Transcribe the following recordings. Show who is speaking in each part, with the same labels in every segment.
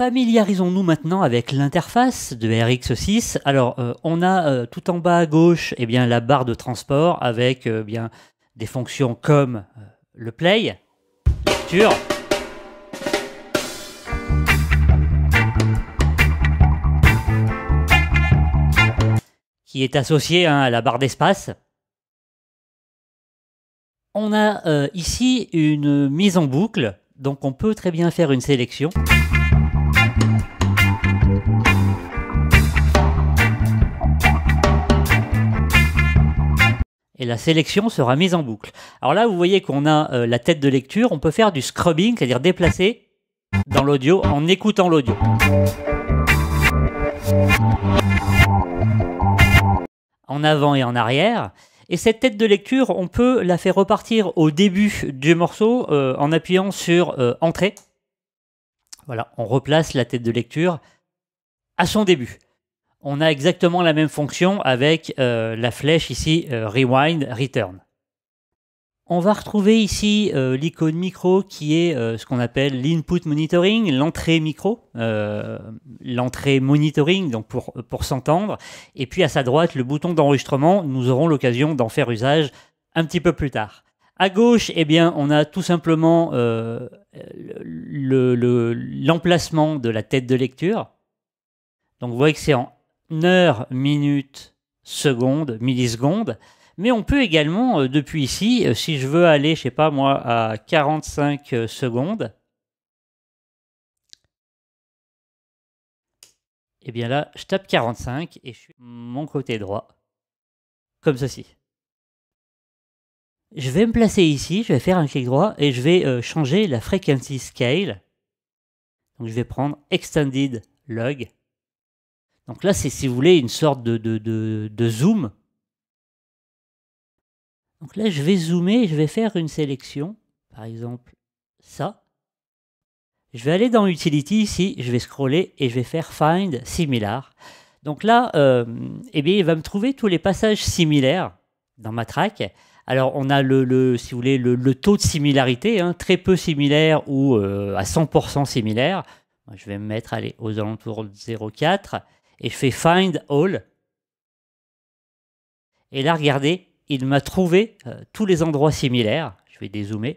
Speaker 1: Familiarisons-nous maintenant avec l'interface de RX6. Alors, euh, on a euh, tout en bas à gauche eh bien, la barre de transport avec euh, bien, des fonctions comme le play, qui est associé hein, à la barre d'espace. On a ici une mise en boucle, donc on peut très bien faire une sélection. et la sélection sera mise en boucle. Alors là, vous voyez qu'on a euh, la tête de lecture, on peut faire du scrubbing, c'est-à-dire déplacer dans l'audio en écoutant l'audio. En avant et en arrière. Et cette tête de lecture, on peut la faire repartir au début du morceau euh, en appuyant sur euh, Entrée. Voilà, on replace la tête de lecture à son début on a exactement la même fonction avec euh, la flèche ici euh, Rewind Return. On va retrouver ici euh, l'icône micro qui est ce qu'on appelle l'input monitoring, l'entrée micro, l'entrée monitoring donc pour, pour s'entendre. Et puis à sa droite, le bouton d'enregistrement, nous aurons l'occasion d'en faire usage un petit peu plus tard. À gauche, eh bien, on a tout simplement l'emplacement de la tête de lecture. Donc vous voyez que c'est en heure, minute, seconde, millisecondes Mais on peut également, euh, depuis ici, euh, si je veux aller, je sais pas moi, à 45 euh, secondes, et eh bien là, je tape 45 et je suis mon côté droit, comme ceci. Je vais me placer ici, je vais faire un clic droit et je vais changer la frequency scale. Donc je vais prendre Extended Log. Donc là, c'est, si vous voulez, une sorte de, zoom. Donc là, je vais zoomer, je vais faire une sélection, par exemple ça. Je vais aller dans Utility ici, je vais scroller et je vais faire Find Similar. Donc là, euh, eh il va me trouver tous les passages similaires dans ma track. Alors on a le, si vous voulez, le, taux de similarité, hein, très peu similaire ou euh, à 100% similaire. Je vais me mettre aux alentours de 0,4 et je fais find all. Et là, regardez, il m'a trouvé euh, tous les endroits similaires. Je vais dézoomer.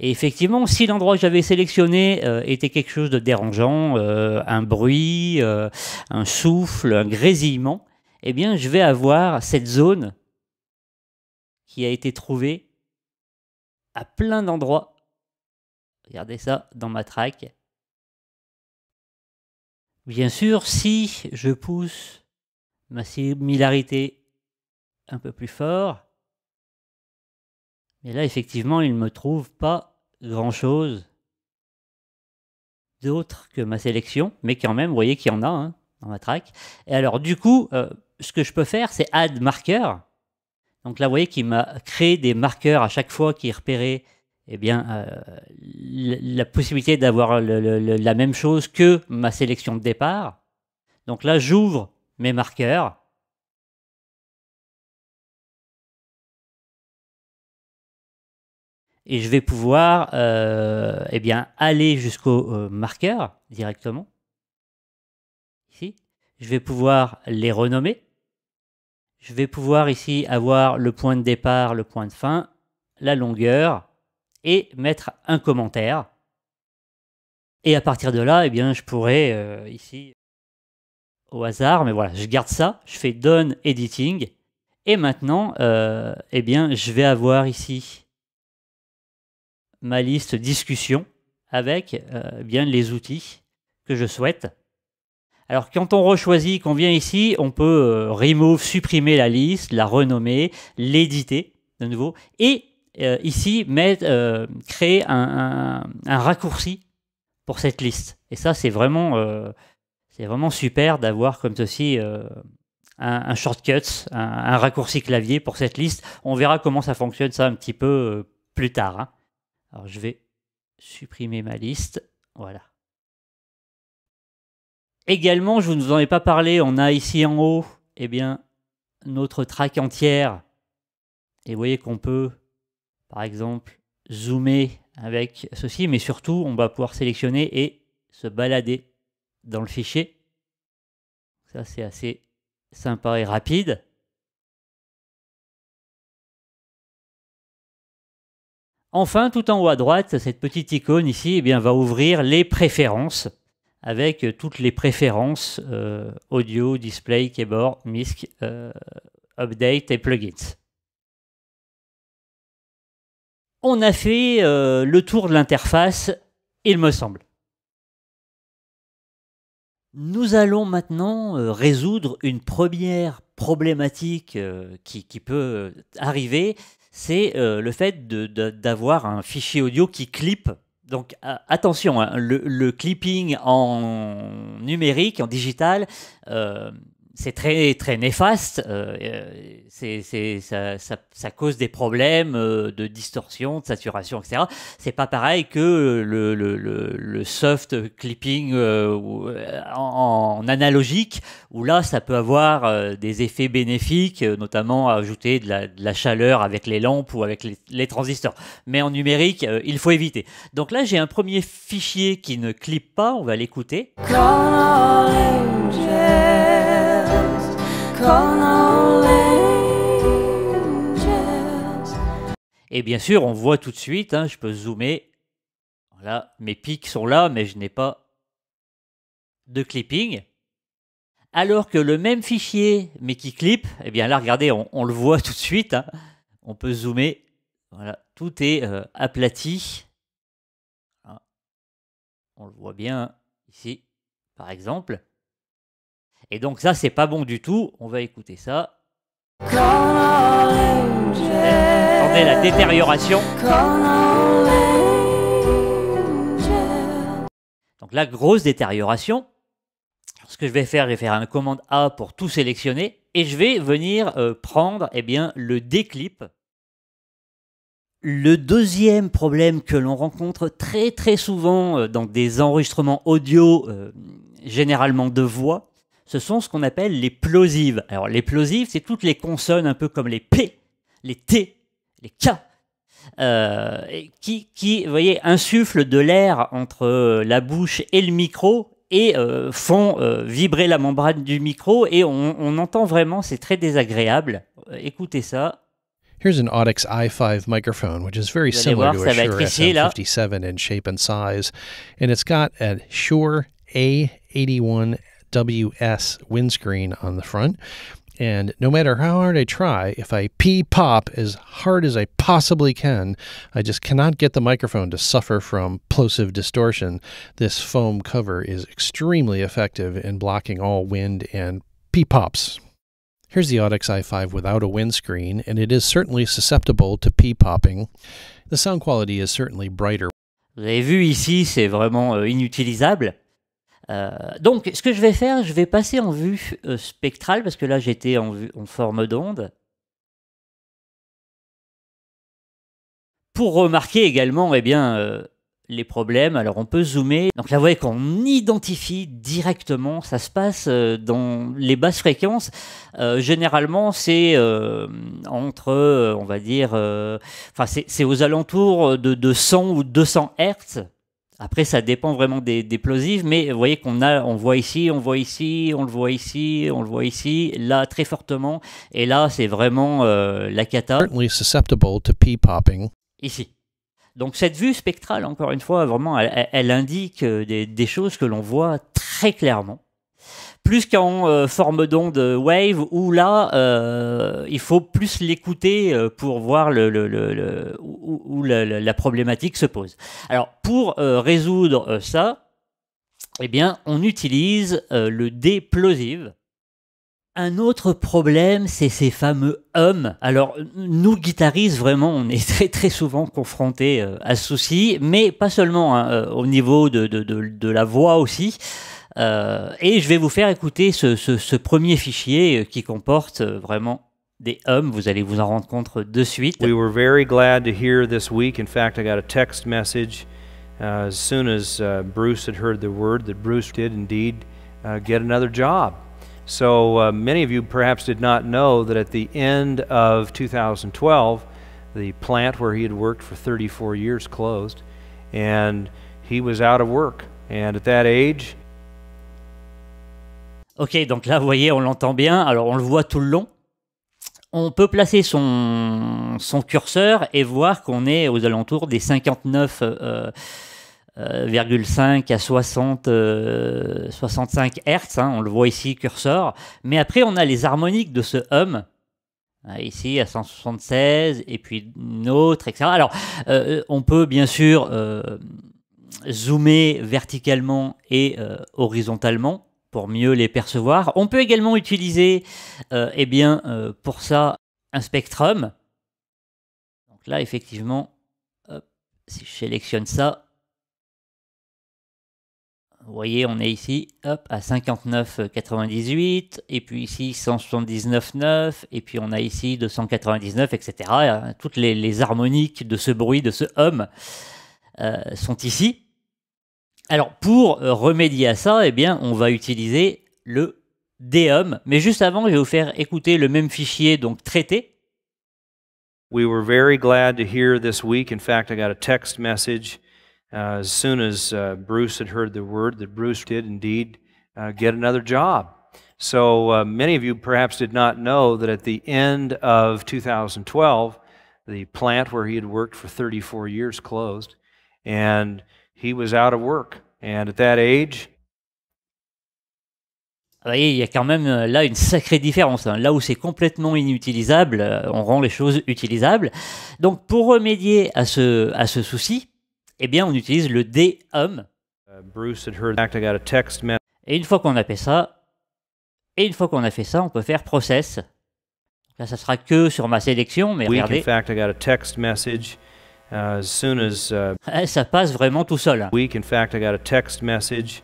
Speaker 1: Et effectivement, si l'endroit que j'avais sélectionné euh, était quelque chose de dérangeant, euh, un bruit, un souffle, un grésillement, eh bien, je vais avoir cette zone qui a été trouvée à plein d'endroits. Regardez ça dans ma track. Bien sûr, si je pousse ma similarité un peu plus fort, mais là effectivement, il ne me trouve pas grand-chose d'autre que ma sélection, mais quand même, vous voyez qu'il y en a hein, dans ma track. Et alors du coup, euh, ce que je peux faire, c'est add Marker. Donc là, vous voyez qu'il m'a créé des marqueurs à chaque fois qu'il est repéré eh bien, euh, la possibilité d'avoir la même chose que ma sélection de départ. Donc là, j'ouvre mes marqueurs. Et je vais pouvoir euh, eh bien, aller jusqu'au euh, marqueur directement. Ici. Je vais pouvoir les renommer. Je vais pouvoir ici avoir le point de départ, le point de fin, la longueur, mettre un commentaire. Et à partir de là, et eh bien, je pourrais euh, ici au hasard, mais voilà, je garde ça, je fais done editing, et maintenant, et euh, eh bien, je vais avoir ici ma liste discussion avec euh, bien les outils que je souhaite. Alors quand on rechoisit, qu'on vient ici, on peut remove, supprimer la liste, la renommer, l'éditer de nouveau, et euh, ici euh, créer un, raccourci pour cette liste. Et ça, c'est vraiment, euh, vraiment super d'avoir comme ceci un, shortcut, un, raccourci clavier pour cette liste. On verra comment ça fonctionne ça un petit peu plus tard. Hein. Alors, je vais supprimer ma liste. Voilà. Également, je ne vous en ai pas parlé, on a ici en haut et eh bien, notre track entière. Et vous voyez qu'on peut par exemple, zoomer avec ceci, mais surtout, on va pouvoir sélectionner et se balader dans le fichier. Ça, c'est assez sympa et rapide. Enfin, tout en haut à droite, cette petite icône ici eh bien, va ouvrir les préférences avec toutes les préférences euh, audio, display, keyboard, MISC, euh, update et plugins. On a fait euh, le tour de l'interface, il me semble. Nous allons maintenant euh, résoudre une première problématique euh, qui, peut arriver, c'est le fait d'avoir un fichier audio qui clip. Donc attention, hein, le, clipping en numérique, en digital, c'est très très néfaste. Euh, euh, c'est, c'est ça, ça, ça, cause des problèmes euh, de distorsion, de saturation, etc. C'est pas pareil que le, le, le, soft clipping en, analogique, où là ça peut avoir des effets bénéfiques, notamment ajouter de la, de la chaleur avec les lampes ou avec les, transistors. Mais en numérique, il faut éviter. Donc là j'ai un premier fichier qui ne clip pas, on va l'écouter. Et bien sûr, on voit tout de suite, hein, je peux zoomer. Voilà, mes pics sont là, mais je n'ai pas de clipping. Alors que le même fichier, mais qui clip, et eh bien là, regardez, on, le voit tout de suite. Hein. On peut zoomer. Voilà, tout est euh, aplati. On le voit bien ici, par exemple. Et donc ça, c'est pas bon du tout. On va écouter ça.
Speaker 2: Attendez,
Speaker 1: la détérioration. Donc la grosse détérioration. Ce que je vais faire, je vais faire un commande A pour tout sélectionner et je vais venir euh, prendre eh bien, le déclip. Le deuxième problème que l'on rencontre très très souvent euh, dans des enregistrements audio, euh, généralement de voix, ce sont ce qu'on appelle les plosives. Alors les plosives, c'est toutes les consonnes un peu comme les P, les T, les K, euh, qui, qui, vous voyez, insufflent de l'air entre euh, la bouche et le micro et euh, font euh, vibrer la membrane du micro et on, entend vraiment, c'est très désagréable. Écoutez ça.
Speaker 2: Here's an Audix i5 microphone, which is very similar to a Shure 57 in shape and size, and it's got a Shure A81 FWS windscreen on the front. And no matter how hard I try, if I pee pop as hard as I possibly can, I just cannot get the microphone to suffer from plosive distortion. This foam cover is extremely effective in blocking all wind and pee pops. Here's the Audix i5 without a windscreen, and it is certainly susceptible to pee popping.
Speaker 1: The sound quality is certainly brighter. Vous ici, c'est vraiment euh, inutilisable. Euh, donc, ce que je vais faire, je vais passer en vue euh, spectrale, parce que là, j'étais en, forme d'onde. Pour remarquer également, eh bien, euh, les problèmes, alors on peut zoomer. Donc là, vous voyez qu'on identifie directement, ça se passe dans les basses fréquences. généralement, c'est entre, on va dire, enfin, c'est aux alentours de, de 100 ou 200 Hertz. Après, ça dépend vraiment des, des plosives, mais vous voyez qu'on a, on voit ici, on voit ici, on le voit ici, on le voit ici, là très fortement, et là c'est vraiment euh, la cata. Ici. Donc cette vue spectrale, encore une fois, vraiment, elle, indique euh, des choses que l'on voit très clairement plus qu'en euh, forme d'onde euh, wave, où là, euh, il faut plus l'écouter pour voir le, où, la, problématique se pose. Alors, pour résoudre ça, eh bien, on utilise le déplosive. Un autre problème, c'est ces fameux hums. Alors, nous, guitaristes, vraiment, on est très, très souvent confrontés à ce souci, mais pas seulement hein, au niveau de la voix aussi. Euh, et je vais vous faire écouter ce, ce, ce premier fichier euh, qui comporte euh, vraiment des hommes, vous allez vous en rendre compte de suite. We were very glad to hear this
Speaker 2: week. In fact, I got a text message uh, as soon as uh, Bruce had heard the word that Bruce did indeed uh, get another job. So uh, many of you perhaps did not know that at the end of 2012, the plant where he had worked for 34 years closed, and he was out of work. And at that age,
Speaker 1: Ok, donc là, vous voyez, on l'entend bien. Alors, on le voit tout le long. On peut placer son, curseur et voir qu'on est aux alentours des 59,5 euh, euh, à 60, 65 euh, Hertz. Hein. on le voit ici, curseur. Mais après, on a les harmoniques de ce hum hein, ici à 176 et puis une autre, etc. Alors, on peut bien sûr zoomer verticalement et horizontalement pour mieux les percevoir. On peut également utiliser, euh, eh bien, euh, pour ça, un spectrum. Donc là, effectivement, si je sélectionne ça, vous voyez, on est ici à 59,98, et puis ici 179,9, et puis on a ici 299, etc. Hein, toutes les, harmoniques de ce bruit, de ce hum, euh, sont ici. Alors, pour euh, remédier à ça, eh bien, on va utiliser le DEUM. Mais juste avant, je vais vous faire écouter le même fichier, donc traité. We were very glad to hear this week.
Speaker 2: In fact, I got a text message uh, as soon as uh, Bruce had heard the word that Bruce did indeed uh, get another job. So uh, many of you perhaps did not know that at the end of 2012, the plant where he had worked for 34 years closed. And out of work. Vous
Speaker 1: voyez, il y a quand même euh, là une sacrée différence. Hein. Là où c'est complètement inutilisable, euh, on rend les choses utilisables. Donc pour remédier à ce, à ce souci, eh bien on utilise le uh, D hum Et une fois qu'on a fait ça, et une fois qu'on a fait ça, on peut faire process. Là, ça sera que sur ma sélection, mais regardez. Uh, uh, eh, ça passe vraiment tout seul. message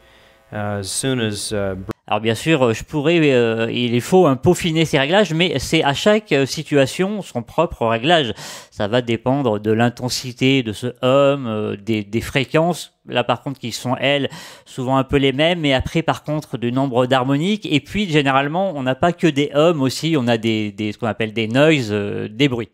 Speaker 1: alors bien sûr, je pourrais, euh, il faut un hein, peaufiner ces réglages, mais c'est à chaque euh, situation son propre réglage. Ça va dépendre de l'intensité de ce homme, euh, des, fréquences, là par contre qui sont elles souvent un peu les mêmes, mais après par contre du nombre d'harmoniques. Et puis généralement, on n'a pas que des hommes aussi, on a des, ce qu'on appelle des noises, des bruits.